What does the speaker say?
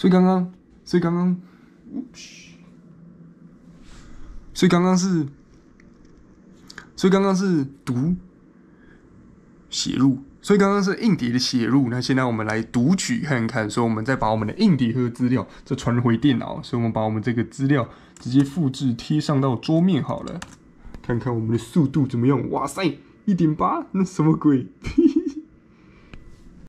所以刚刚，所以刚刚，所以刚刚是，所以刚刚是读写入，所以刚刚是硬碟的写入。那现在我们来读取看看。所以我们再把我们的硬碟和资料再传回电脑。所以我们把我们这个资料直接复制贴上到桌面好了。看看我们的速度怎么样？哇塞，一点八，那什么鬼？